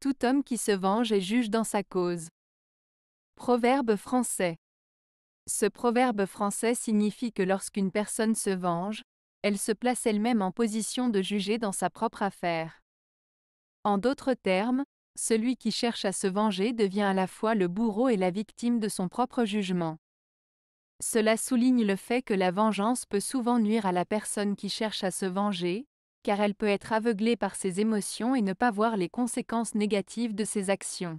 Tout homme qui se venge est juge dans sa cause. Proverbe français. Ce proverbe français signifie que lorsqu'une personne se venge, elle se place elle-même en position de juger dans sa propre affaire. En d'autres termes, celui qui cherche à se venger devient à la fois le bourreau et la victime de son propre jugement. Cela souligne le fait que la vengeance peut souvent nuire à la personne qui cherche à se venger, car elle peut être aveuglée par ses émotions et ne pas voir les conséquences négatives de ses actions.